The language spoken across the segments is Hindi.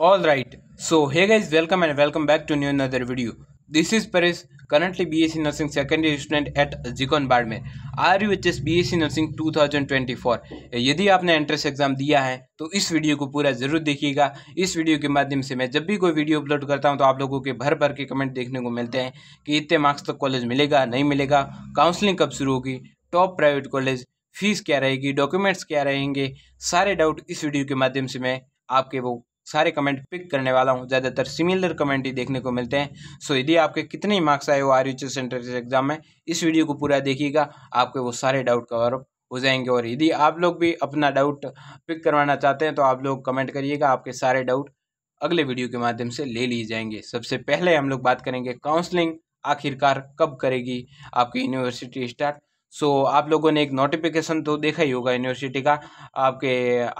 All right so All right. So hey guys, welcome and welcome back to new another video. This is Paris, currently BSc Nursing second S B S C nursing two thousand twenty four यदि आपने एंट्रेंस एग्जाम दिया है तो इस वीडियो को पूरा जरूर देखिएगा इस वीडियो के माध्यम से मैं जब भी कोई वीडियो अपलोड करता हूँ तो आप लोगों के भर भर के कमेंट देखने को मिलते हैं कि इतने मार्क्स तक कॉलेज मिलेगा नहीं मिलेगा काउंसलिंग कब शुरू होगी टॉप प्राइवेट कॉलेज फीस क्या रहेगी डॉक्यूमेंट्स क्या रहेंगे सारे डाउट इस वीडियो के माध्यम से मैं आपके वो सारे कमेंट पिक करने वाला हूँ ज़्यादातर सिमिलर कमेंट ही देखने को मिलते हैं सो यदि आपके कितने मार्क्स आए हो आर यू सेंटर एग्जाम में इस वीडियो को पूरा देखिएगा आपके वो सारे डाउट कवर हो जाएंगे और यदि आप लोग भी अपना डाउट पिक करवाना चाहते हैं तो आप लोग कमेंट करिएगा आपके सारे डाउट अगले वीडियो के माध्यम से ले लिए जाएंगे सबसे पहले हम लोग बात करेंगे काउंसलिंग आखिरकार कब करेगी आपकी यूनिवर्सिटी स्टार्ट सो आप लोगों ने एक नोटिफिकेशन तो देखा ही होगा यूनिवर्सिटी का आपके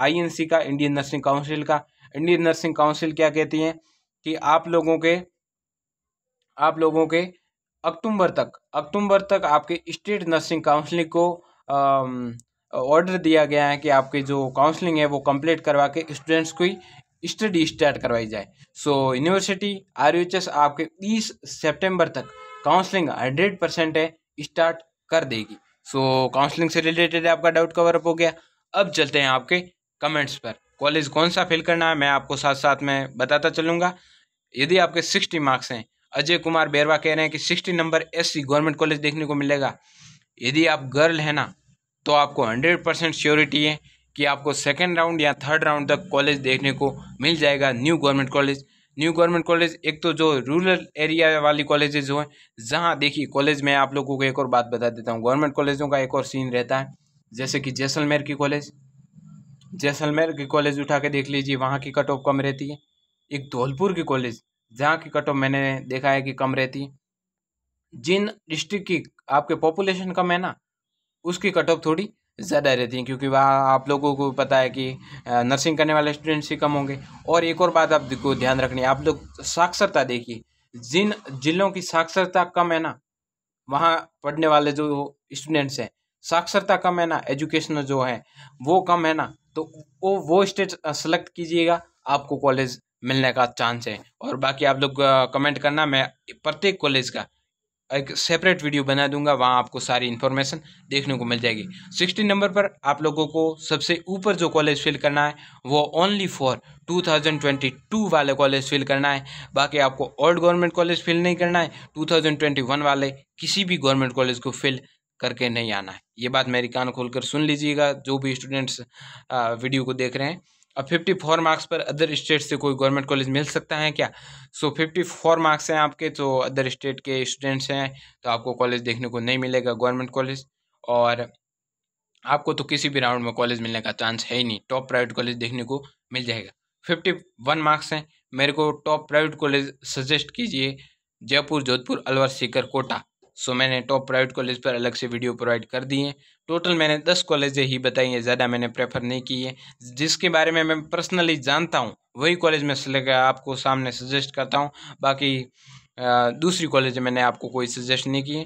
आईएनसी का इंडियन नर्सिंग काउंसिल का इंडियन नर्सिंग काउंसिल क्या कहती है कि आप लोगों के आप लोगों के अक्टूबर तक अक्टूबर तक आपके स्टेट नर्सिंग काउंसिलिंग को ऑर्डर दिया गया है कि आपकी जो काउंसलिंग है वो कंप्लीट करवा के स्टूडेंट्स को स्टडी स्टार्ट करवाई जाए सो यूनिवर्सिटी आर आपके 20 सितंबर तक काउंसलिंग 100 परसेंट है स्टार्ट कर देगी सो so, काउंसलिंग से रिलेटेड आपका डाउट कवर अप हो गया अब चलते हैं आपके कमेंट्स पर कॉलेज कौन सा फिल करना है मैं आपको साथ साथ में बताता चलूँगा यदि आपके सिक्सटी मार्क्स हैं अजय कुमार बेरवा कह रहे हैं कि sixty numbers government college देखने को मिलेगा यदि आप गर्ल है ना तो आपको हंड्रेड परसेंट श्योरिटी है कि आपको सेकेंड राउंड या थर्ड राउंड तक कॉलेज देखने को मिल जाएगा new government college new government college एक तो जो रूरल एरिया वाली कॉलेजेस जो हैं जहाँ देखिए कॉलेज में आप लोगों को एक और बात बता देता हूँ गवर्नमेंट कॉलेजों का एक और सीन रहता है जैसे कि जैसलमेर की कॉलेज जैसलमेर की कॉलेज उठा के देख लीजिए वहाँ की कट ऑफ कम रहती है एक धौलपुर की कॉलेज जहाँ की कट ऑफ मैंने देखा है कि कम रहती है जिन डिस्ट्रिक्ट की आपके पॉपुलेशन कम है ना उसकी कट ऑफ थोड़ी ज़्यादा रहती है क्योंकि वहाँ आप लोगों को पता है कि नर्सिंग करने वाले स्टूडेंट्स ही कम होंगे और एक और बात आपको ध्यान रखनी है आप लोग साक्षरता देखिए जिन जिलों की साक्षरता कम है ना वहाँ पढ़ने वाले जो स्टूडेंट्स हैं साक्षरता कम है ना एजुकेशन जो है वो कम है ना तो वो वो स्टेट सेलेक्ट कीजिएगा आपको कॉलेज मिलने का चांस है और बाकी आप लोग कमेंट करना मैं प्रत्येक कॉलेज का एक सेपरेट वीडियो बना दूंगा वहाँ आपको सारी इन्फॉर्मेशन देखने को मिल जाएगी सिक्सटी नंबर पर आप लोगों को सबसे ऊपर जो कॉलेज फिल करना है वो ओनली फॉर 2022 वाले कॉलेज फिल करना है बाकी आपको ओल्ड गवर्नमेंट कॉलेज फिल नहीं करना है 2021 वाले किसी भी गवर्नमेंट कॉलेज को फिल करके नहीं आना है ये बात मेरी कान खोल कर सुन लीजिएगा जो भी स्टूडेंट्स वीडियो को देख रहे हैं अब फिफ्टी फोर मार्क्स पर अदर स्टेट से कोई गवर्नमेंट कॉलेज मिल सकता है क्या सो फिफ्टी फोर मार्क्स हैं आपके तो अदर स्टेट के स्टूडेंट्स हैं तो आपको कॉलेज देखने को नहीं मिलेगा गवर्नमेंट कॉलेज और आपको तो किसी भी राउंड में कॉलेज मिलने का चांस है ही नहीं टॉप प्राइवेट कॉलेज देखने को मिल जाएगा फिफ्टी वन मार्क्स हैं मेरे को टॉप प्राइवेट कॉलेज सजेस्ट कीजिए जयपुर जोधपुर अलवर सीकर कोटा सो मैंने टॉप प्राइवेट कॉलेज पर अलग से वीडियो प्रोवाइड कर दी है टोटल मैंने दस कॉलेज ही बताई हैं ज़्यादा मैंने प्रेफर नहीं की है जिसके बारे में मैं पर्सनली जानता हूँ वही कॉलेज में सिलेक्ट आपको सामने सजेस्ट करता हूँ बाकी दूसरी कॉलेज मैंने आपको कोई सजेस्ट नहीं की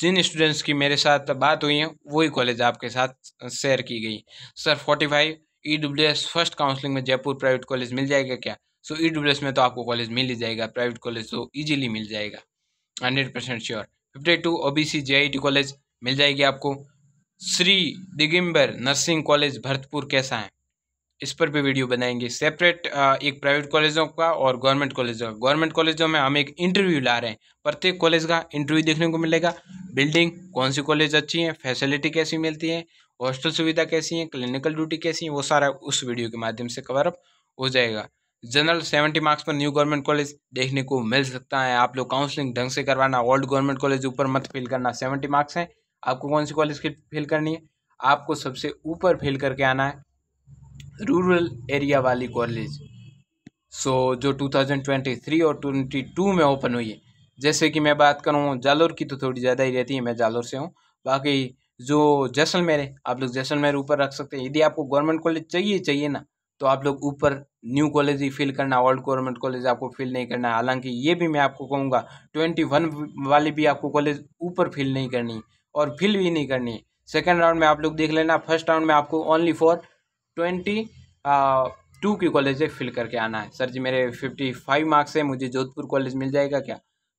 जिन स्टूडेंट्स की मेरे साथ बात हुई है वही कॉलेज आपके साथ शेयर की गई sir forty five E W S first counselling में जयपुर प्राइवेट कॉलेज मिल जाएगा क्या सो ई डब्ल्यू एस में तो आपको कॉलेज मिल ही जाएगा प्राइवेट कॉलेज तो ईजिली मिल जाएगा hundred percent sure fifty two O B C J I T college मिल जाएगी आपको श्री दिगंबर नर्सिंग कॉलेज भरतपुर कैसा है इस पर भी वीडियो बनाएंगे सेपरेट एक प्राइवेट कॉलेजों का और गवर्नमेंट कॉलेजों का गवर्नमेंट कॉलेजों में हम एक इंटरव्यू ला रहे हैं प्रत्येक कॉलेज का इंटरव्यू देखने को मिलेगा बिल्डिंग कौन सी कॉलेज अच्छी है फैसिलिटी कैसी मिलती है हॉस्टल सुविधा कैसी है क्लिनिकल ड्यूटी कैसी है वो सारा उस वीडियो के माध्यम से कवरअप हो जाएगा जनरल सेवेंटी मार्क्स पर न्यू गवर्नमेंट कॉलेज देखने को मिल सकता है आप लोग काउंसलिंग ढंग से करवाना ओल्ड गवर्नमेंट कॉलेज ऊपर मत फिल करना सेवेंटी मार्क्स हैं आपको कौन सी कॉलेज की फिल करनी है आपको सबसे ऊपर फिल करके आना है रूरल एरिया वाली कॉलेज सो जो 2023 और 22 में ओपन हुई है जैसे कि मैं बात करूँ जालोर की तो थोड़ी ज़्यादा ही रहती है मैं जालोर से हूँ बाकी जो जैसलमेर है आप लोग जैसलमेर ऊपर रख सकते हैं यदि आपको गवर्नमेंट कॉलेज चाहिए चाहिए ना तो आप लोग ऊपर न्यू कॉलेज ही फिल करना ओल्ड गवर्नमेंट कॉलेज आपको फिल नहीं करना हालांकि ये भी मैं आपको कहूँगा ट्वेंटी वन वाली भी आपको कॉलेज ऊपर फिल नहीं करनी और फिल भी नहीं करनी सेकेंड राउंड में आप लोग देख लेना फर्स्ट राउंड में आपको ओनली फॉर ट्वेंटी टू की कॉलेज फिल करके आना है सर जी मेरे फिफ्टी फाइव मार्क्स हैं मुझे जोधपुर कॉलेज मिल जाएगा क्या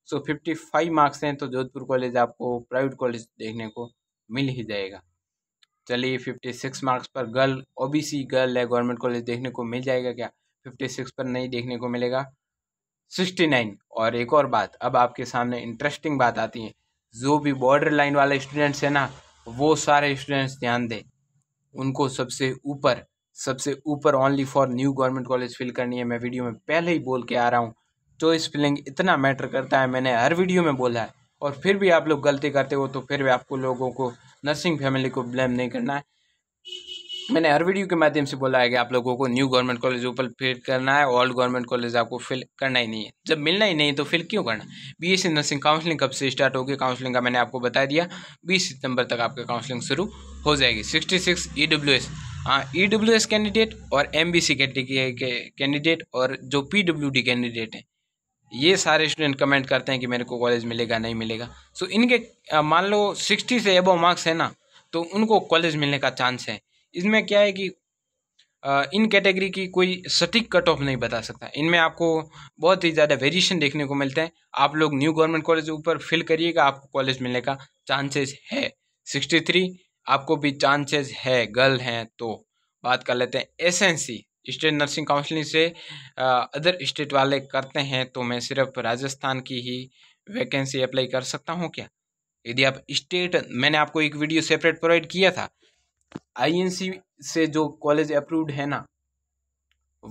सो फिफ्टी फाइव मार्क्स हैं तो जोधपुर कॉलेज आपको प्राइवेट कॉलेज देखने को मिल ही जाएगा चलिए फिफ्टी सिक्स मार्क्स पर गर्ल ओबीसी गर्ल है गवर्नमेंट कॉलेज देखने को मिल जाएगा क्या फिफ्टी सिक्स पर नहीं देखने को मिलेगा सिक्सटी नाइन और एक और बात अब आपके सामने इंटरेस्टिंग बात आती है जो भी बॉर्डर लाइन वाले स्टूडेंट्स हैं ना वो सारे स्टूडेंट्स ध्यान दें उनको सबसे ऊपर सबसे ऊपर only for new government college fill करनी है मैं वीडियो में पहले ही बोल के आ रहा हूँ चॉइस फिलिंग इतना मैटर करता है मैंने हर वीडियो में बोला है और फिर भी आप लोग गलती करते हो तो फिर भी आपको लोगों को नर्सिंग फैमिली को ब्लेम नहीं करना है मैंने हर वीडियो के माध्यम से बोला है कि आप लोगों को न्यू गवर्नमेंट कॉलेज ऊपर फिल करना है ओल्ड गवर्नमेंट कॉलेज आपको फिल करना ही नहीं है जब मिलना ही नहीं तो फिल क्यों करना बी एस नर्सिंग काउंसलिंग कब से स्टार्ट होगी काउंसलिंग का मैंने आपको बता दिया बीस सितंबर तक आपका काउंसलिंग शुरू हो जाएगी sixty six E W S हाँ ई डब्ल्यू एस कैंडिडेट और एम बी सी कैटेगरी के कैंडिडेट और जो पी डब्ल्यू डी कैंडिडेट हैं ये सारे स्टूडेंट कमेंट करते हैं कि मेरे को कॉलेज मिलेगा नहीं मिलेगा सो so, इनके मान लो सिक्सटी से एबो मार्क्स है ना तो उनको कॉलेज मिलने का चांस है इसमें क्या है कि इन कैटेगरी की कोई सटीक कट ऑफ नहीं बता सकता इनमें आपको बहुत ही ज़्यादा वेरिएशन देखने को मिलते हैं आप लोग न्यू गवर्नमेंट कॉलेज ऊपर फिल करिएगा आपको कॉलेज मिलने का चांसेस है सिक्सटी थ्री आपको भी चांसेस है गर्ल हैं तो बात कर लेते हैं S N C state nursing counselling से अदर स्टेट वाले करते हैं तो मैं सिर्फ राजस्थान की ही वैकेंसी अप्लाई कर सकता हूँ क्या यदि आप स्टेट मैंने आपको एक वीडियो सेपरेट प्रोवाइड किया था आईएनसी से जो कॉलेज अप्रूव्ड है ना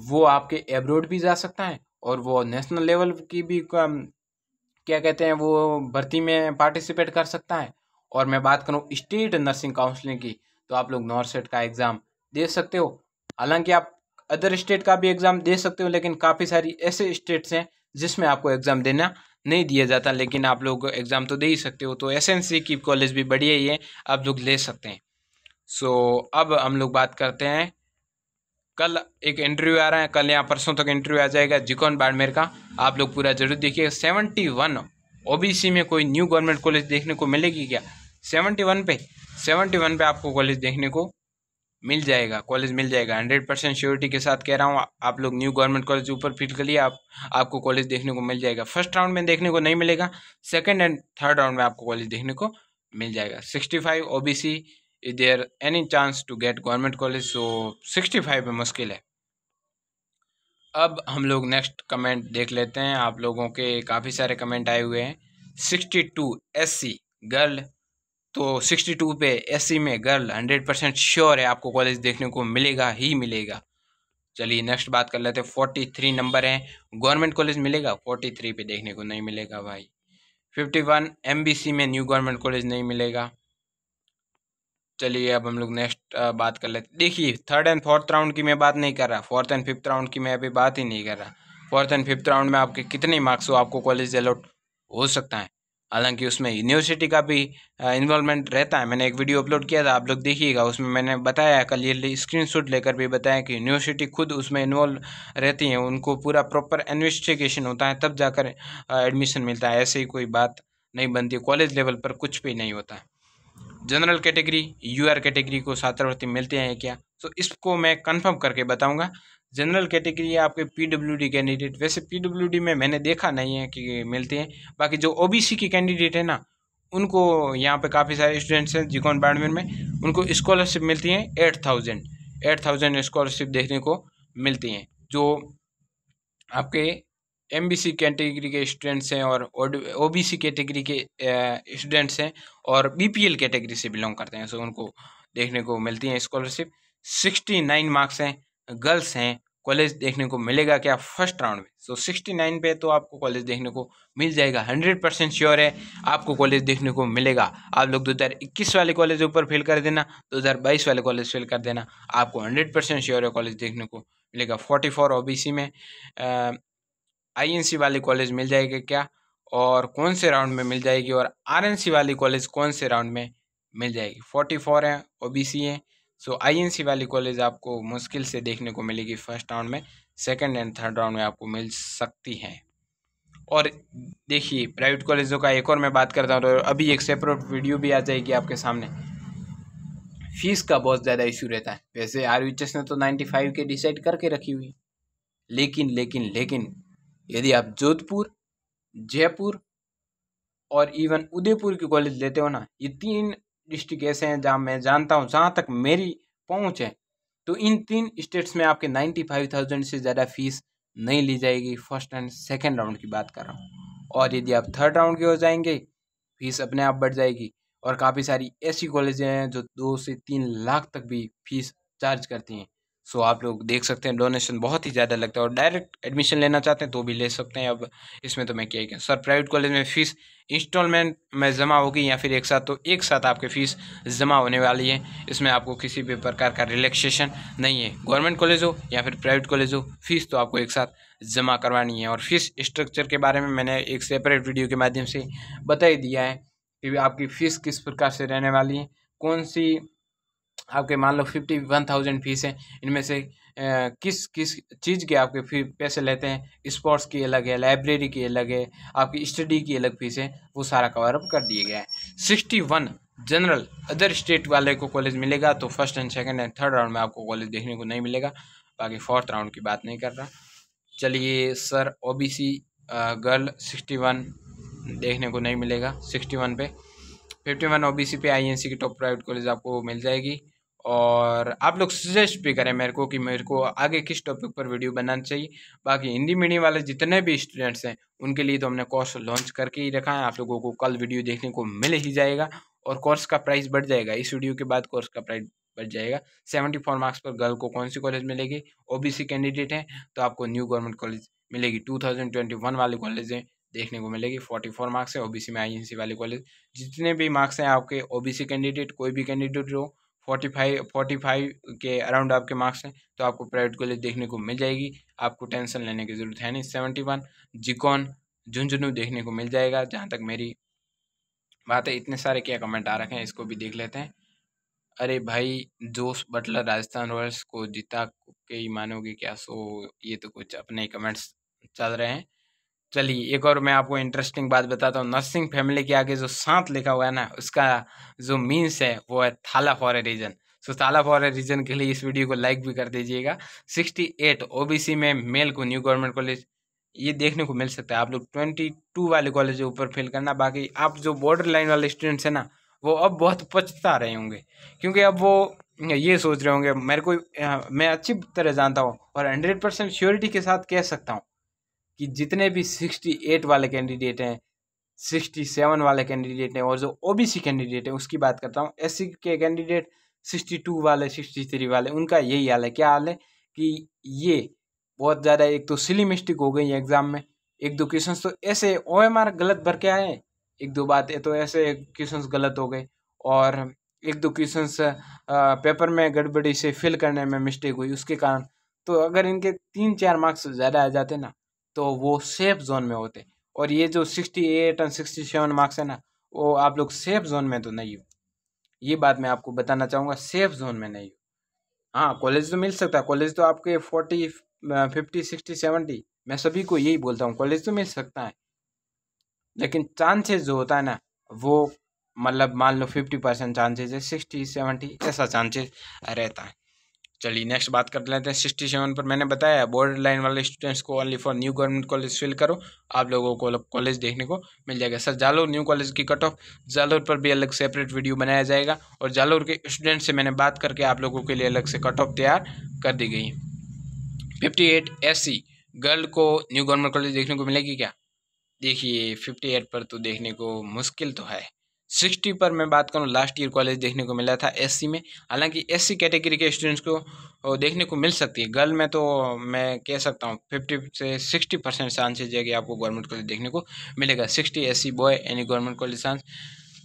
वो आपके एब्रोड भी जा सकता है और वो नेशनल लेवल की भी क्या कहते हैं वो भर्ती में पार्टिसिपेट कर सकता है और मैं बात करूँ स्टेट नर्सिंग काउंसिलिंग की तो आप लोग नॉर्थ सेट का एग्ज़ाम दे सकते हो हालांकि आप अदर स्टेट का भी एग्ज़ाम दे सकते हो लेकिन काफ़ी सारी ऐसे स्टेट्स हैं जिसमें आपको एग्ज़ाम देना नहीं दिया जाता लेकिन आप लोग एग्ज़ाम तो दे ही सकते हो तो एस की कॉलेज भी बढ़िया ही है आप लोग ले सकते हैं सो अब हम लोग बात करते हैं कल एक इंटरव्यू आ रहा है कल यहाँ परसों तक इंटरव्यू आ जाएगा जिकोन बाड़मेर का आप लोग पूरा जरूर देखिए सेवेंटी वन सी में कोई न्यू गवर्नमेंट कॉलेज देखने को मिलेगी क्या सेवेंटी वन पे सेवेंटी वन पे आपको कॉलेज देखने को मिल जाएगा कॉलेज मिल जाएगा हंड्रेड परसेंट श्योरिटी के साथ कह रहा हूँ आप लोग न्यू गवर्नमेंट कॉलेज ऊपर फील करिए आप आपको कॉलेज देखने को मिल जाएगा फर्स्ट राउंड में देखने को नहीं मिलेगा सेकेंड एंड थर्ड राउंड में आपको कॉलेज देखने को मिल जाएगा sixty five O B C is there any chance to get government college so sixty five में मुश्किल है अब हम लोग नेक्स्ट कमेंट देख लेते हैं आप लोगों के काफ़ी सारे कमेंट आए हुए हैं sixty two S C girl तो 62 पे सी e में गर्ल 100 परसेंट श्योर है आपको कॉलेज देखने को मिलेगा ही मिलेगा चलिए नेक्स्ट बात कर लेते हैं फोर्टी थ्री नंबर है गवर्नमेंट कॉलेज मिलेगा फोर्टी थ्री पे देखने को नहीं मिलेगा भाई fifty one M B C में न्यू गवर्नमेंट कॉलेज नहीं मिलेगा चलिए अब हम लोग नेक्स्ट बात कर लेते देखिए थर्ड एंड फोर्थ राउंड की मैं बात नहीं कर रहा फोर्थ एंड फिफ्थ राउंड की मैं अभी बात ही नहीं कर रहा फोर्थ एंड फिफ्थ राउंड में आपके कितने मार्क्स हो आपको कॉलेज अलॉट हो सकता है हालांकि उसमें यूनिवर्सिटी का भी इन्वॉल्वमेंट रहता है मैंने एक वीडियो अपलोड किया था आप लोग देखिएगा उसमें मैंने बताया कल ये शूट लेकर भी बताया कि यूनिवर्सिटी खुद उसमें इन्वॉल्व रहती है उनको पूरा प्रॉपर इन्वेस्टिगेशन होता है तब जाकर एडमिशन मिलता है ऐसे ही कोई बात नहीं बनती कॉलेज लेवल पर कुछ भी नहीं होता है जनरल कैटेगरी यूआर कैटेगरी को छात्रवृत्ति मिलते हैं क्या तो इसको मैं कंफर्म करके बताऊंगा जनरल कैटेगरी है आपके पीडब्ल्यूडी कैंडिडेट वैसे पीडब्ल्यूडी में मैंने देखा नहीं है कि मिलते हैं बाकी जो ओबीसी के कैंडिडेट है ना उनको यहाँ पे काफ़ी सारे स्टूडेंट्स हैं जिकोन बाड़मेर में उनको स्कॉलरशिप मिलती हैं eight thousand eight thousand scholarship देखने को मिलती हैं जो आपके एम बी सी कैटेगरी के स्टूडेंट्स हैं और ओ बी सी कैटेगरी के स्टूडेंट्स हैं और बी पी एल कैटेगरी से बिलोंग करते हैं सो उनको देखने को मिलती हैं स्कॉलरशिप सिक्सटी नाइन मार्क्स हैं गर्ल्स हैं कॉलेज देखने को मिलेगा क्या फर्स्ट राउंड में सो सिक्सटी नाइन पे तो आपको कॉलेज देखने को मिल जाएगा हंड्रेड परसेंट श्योर है आपको कॉलेज देखने को मिलेगा आप लोग दो हज़ार इक्कीस वाले कॉलेज ऊपर फेल कर देना दो हज़ार बाईस वाले कॉलेज फेल कर देना आपको हंड्रेड परसेंट श्योर है कॉलेज देखने को मिलेगा forty four O B C में आई एन सी वाले कॉलेज मिल जाएगा क्या और कौन से राउंड में मिल जाएगी और आर एन सी वाली कॉलेज कौन से राउंड में मिल जाएगी फोर्टी फोर है ओ बी सी है सो आई एन सी वाली कॉलेज आपको मुश्किल से देखने को मिलेगी फर्स्ट राउंड में सेकेंड एंड थर्ड राउंड में आपको मिल सकती हैं और देखिए प्राइवेट कॉलेजों का एक और मैं बात करता हूँ तो अभी एक सेपरेट वीडियो भी आ जाएगी आपके सामने फीस का बहुत ज़्यादा इश्यू रहता है वैसे आर ने तो नाइन्टी फाइव के डिसाइड करके रखी हुई लेकिन लेकिन लेकिन यदि आप जोधपुर जयपुर और इवन उदयपुर की कॉलेज लेते हो ना ये तीन डिस्ट्रिक्ट ऐसे हैं जहाँ मैं जानता हूँ जहाँ तक मेरी पहुँच है तो इन तीन स्टेट्स में आपके नाइन्टी फाइव थाउजेंड से ज़्यादा फीस नहीं ली जाएगी फर्स्ट एंड सेकेंड राउंड की बात कर रहा हूँ और यदि आप थर्ड राउंड के हो जाएंगे फीस अपने आप बढ़ जाएगी और काफ़ी सारी ऐसी कॉलेजें हैं जो दो से तीन लाख तक भी फीस चार्ज करती हैं सो आप लोग देख सकते हैं डोनेशन बहुत ही ज़्यादा लगता है और डायरेक्ट एडमिशन लेना चाहते हैं तो भी ले सकते हैं अब इसमें तो मैं क्या कहूँ सर प्राइवेट कॉलेज में फ़ीस इंस्टॉलमेंट में जमा होगी या फिर एक साथ तो एक साथ आपकी फ़ीस जमा होने वाली है इसमें आपको किसी भी प्रकार का रिलैक्सेशन नहीं है गवर्नमेंट कॉलेज हो या फिर प्राइवेट कॉलेज हो फ़ीस तो आपको एक साथ जमा करवानी है और फ़ीस स्ट्रक्चर के बारे में मैंने एक सेपरेट वीडियो के माध्यम से बता ही दिया है कि आपकी फ़ीस किस प्रकार से रहने वाली है कौन सी आपके मान लो फिफ्टी वन थाउजेंड फीस है इनमें से किस किस चीज़ के आपके फी पैसे लेते हैं स्पोर्ट्स की अलग है लाइब्रेरी की अलग है आपकी स्टडी की अलग फीस है वो सारा कवर अप कर दिया गया है sixty one general other state वाले को कॉलेज मिलेगा तो first and second and third round में आपको कॉलेज देखने को नहीं मिलेगा बाकी फोर्थ राउंड की बात नहीं कर रहा चलिए sir O girl sixty one देखने को नहीं मिलेगा सिक्सटी वन पे fifty one O B C पे आई एन सी की टॉप प्राइवेट कॉलेज आपको मिल जाएगी और आप लोग सजेस्ट भी करें मेरे को कि मेरे को आगे किस टॉपिक पर वीडियो बनाना चाहिए बाकी हिंदी मीडियम वाले जितने भी स्टूडेंट्स हैं उनके लिए तो हमने कोर्स लॉन्च करके ही रखा है आप लोगों को कल वीडियो देखने को मिल ही जाएगा और कोर्स का प्राइस बढ़ जाएगा इस वीडियो के बाद कोर्स का प्राइस बढ़ जाएगा सेवेंटी फोर मार्क्स पर गर्ल को कौन सी कॉलेज मिलेगी ओ कैंडिडेट हैं तो आपको न्यू गवर्नमेंट कॉलेज मिलेगी two thousand twenty one college हैं देखने को मिलेगी फोर्टी फोर मार्क्स है ओबीसी में आईएनसी वाले कॉलेज जितने भी मार्क्स हैं आपके ओबीसी कैंडिडेट कोई भी कैंडिडेट हो फोर्टी फाइव फोर्टी फाइव के अराउंड आपके मार्क्स हैं तो आपको प्राइवेट कॉलेज देखने को मिल जाएगी आपको टेंशन लेने की ज़रूरत है नहीं सेवेंटी वन जिकॉन झुंझुनू देखने को मिल जाएगा जहाँ तक मेरी बात है इतने सारे क्या कमेंट आ रखे हैं इसको भी देख लेते हैं अरे भाई जोश बटलर राजस्थान रॉयल्स को जीता के ही मानोगे क्या सो ये तो कुछ अपने कमेंट्स चल रहे हैं चलिए एक और मैं आपको इंटरेस्टिंग बात बताता हूँ नर्सिंग फैमिली के आगे जो सांत लिखा हुआ है ना उसका जो मीन्स है वो है थाला फॉर ए रीजन सो थाला फॉर ए रीजन के लिए इस वीडियो को लाइक भी कर दीजिएगा सिक्सटी एट सी में मेल को न्यू गवर्नमेंट कॉलेज ये देखने को मिल सकता है आप लोग ट्वेंटी टू वाले कॉलेज के ऊपर फिल करना बाकी आप जो बॉर्डर लाइन वाले स्टूडेंट्स हैं ना वो अब बहुत पछता रहे होंगे क्योंकि अब वो ये सोच रहे होंगे मेरे को मैं अच्छी तरह जानता हूँ और हंड्रेड परसेंट श्योरिटी के साथ कह सकता हूँ कि जितने भी सिक्सटी एट वाले कैंडिडेट हैं सिक्सटी सेवन वाले कैंडिडेट हैं और जो ओबीसी कैंडिडेट हैं उसकी बात करता हूँ सी के कैंडिडेट सिक्सटी टू वाले सिक्सटी थ्री वाले उनका यही हाल है क्या हाल है कि ये बहुत ज़्यादा एक तो सिली मिस्टेक हो गई है एग्ज़ाम में एक दो क्वेश्चन तो ऐसे ओ एम आर गलत भर के आए एक दो बात है तो ऐसे क्वेश्चन गलत हो गए और एक दो क्वेश्चन पेपर में गड़बड़ी से फिल करने में मिस्टेक हुई उसके कारण तो अगर इनके तीन चार मार्क्स ज़्यादा आ जाते ना तो वो सेफ जोन में होते और ये जो sixty eight and sixty seven marks है ना वो आप लोग सेफ जोन में तो नहीं हो ये बात मैं आपको बताना चाहूँगा सेफ जोन में नहीं हो हाँ कॉलेज तो मिल सकता है कॉलेज तो आपके फोर्टी फिफ्टी सिक्सटी सेवेंटी मैं सभी को यही बोलता हूँ कॉलेज तो मिल सकता है लेकिन चांसेस जो होता है ना वो मतलब मान लो फिफ्टी परसेंट चांसेज है सिक्सटी सेवेंटी ऐसा चांसेस रहता है चलिए नेक्स्ट बात कर लेते हैं सिक्सटी सेवन पर मैंने बताया बॉर्डर लाइन वाले स्टूडेंट्स को only for new government college fill करो आप लोगों को कॉलेज देखने को मिल जाएगा सर जालोर न्यू कॉलेज की कट ऑफ जालोर पर भी अलग सेपरेट वीडियो बनाया जाएगा और जालोर के स्टूडेंट से मैंने बात करके आप लोगों के लिए अलग से कट ऑफ तैयार कर दी गई फिफ्टी एट सी गर्ल को न्यू गवर्नमेंट कॉलेज देखने को मिलेगी क्या देखिए फिफ्टी एट पर तो देखने को मुश्किल तो है सिक्सटी पर मैं बात करूँ लास्ट ईयर कॉलेज देखने को मिला था एससी में हालांकि एससी कैटेगरी के स्टूडेंट्स को देखने को मिल सकती है गर्ल में तो मैं कह सकता हूँ फिफ्टी से सिक्सटी परसेंट चांसेज है कि आपको गवर्नमेंट कॉलेज देखने को मिलेगा सिक्सटी एस सी बॉय यानी गवर्नमेंट कॉलेज चांस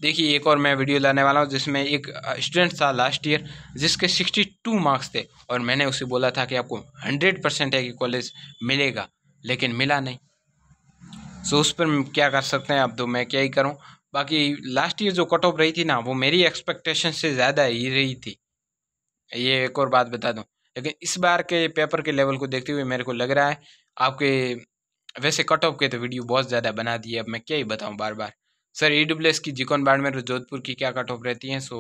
देखिए एक और मैं वीडियो लाने वाला हूँ जिसमें एक स्टूडेंट था लास्ट ईयर जिसके सिक्सटी टू मार्क्स थे और मैंने उसे बोला था कि आपको हंड्रेड परसेंट है कि कॉलेज मिलेगा लेकिन मिला नहीं सो उस पर क्या कर सकते हैं अब तो मैं क्या ही करूँ बाकी लास्ट ईयर जो कट ऑफ रही थी ना वो मेरी एक्सपेक्टेशन से ज़्यादा ही रही थी ये एक और बात बता दूँ लेकिन इस बार के पेपर के लेवल को देखते हुए मेरे को लग रहा है आपके वैसे कट ऑफ के तो वीडियो बहुत ज़्यादा बना दिए अब मैं क्या ही बताऊँ बार बार सर ई डब्ल्यू एस की जिकोन बाड़मेर और जोधपुर की क्या कट ऑफ रहती हैं सो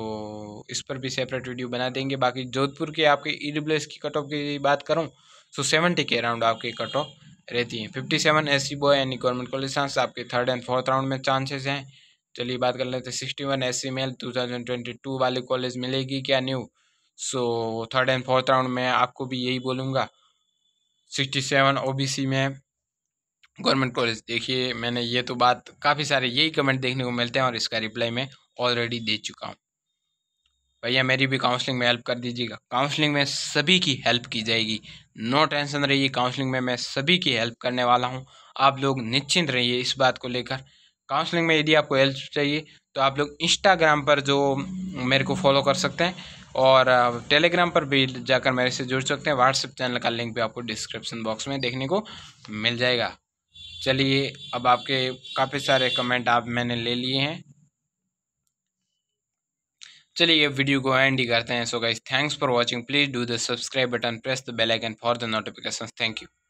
इस पर भी सेपरेट वीडियो बना देंगे बाकी जोधपुर के आपके ई डब्ल्यू एस की कट ऑफ की बात करूँ सो सेवेंटी के अराउंड आपके कट ऑफ रहती हैं fifty seven S C boy यानी गवर्नमेंट कॉलेज आपके थर्ड एंड फोर्थ राउंड में चांसेस हैं चलिए बात कर लेते हैं sixty one S C male two thousand twenty two वाले कॉलेज मिलेगी क्या new so third and fourth round में आपको भी यही बोलूँगा सिक्सटी सेवन ओ बी सी में गवर्नमेंट कॉलेज देखिए मैंने ये तो बात काफ़ी सारे यही कमेंट देखने को मिलते हैं और इसका रिप्लाई मैं ऑलरेडी दे चुका हूँ भैया मेरी भी काउंसलिंग में हेल्प कर दीजिएगा काउंसलिंग में सभी की हेल्प की जाएगी नो टेंशन रहिए काउंसलिंग में मैं सभी की हेल्प करने वाला हूँ आप लोग निश्चिंत रहिए इस बात को लेकर काउंसलिंग में यदि आपको हेल्प चाहिए तो आप लोग इंस्टाग्राम पर जो मेरे को फॉलो कर सकते हैं और टेलीग्राम पर भी जाकर मेरे से जुड़ सकते हैं व्हाट्सएप चैनल का लिंक भी आपको डिस्क्रिप्शन बॉक्स में देखने को मिल जाएगा चलिए अब आपके काफ़ी सारे कमेंट आप मैंने ले लिए हैं चलिए ये वीडियो को एंड ही करते हैं so guys thanks for watching please do the subscribe button press the bell icon for the notification thank you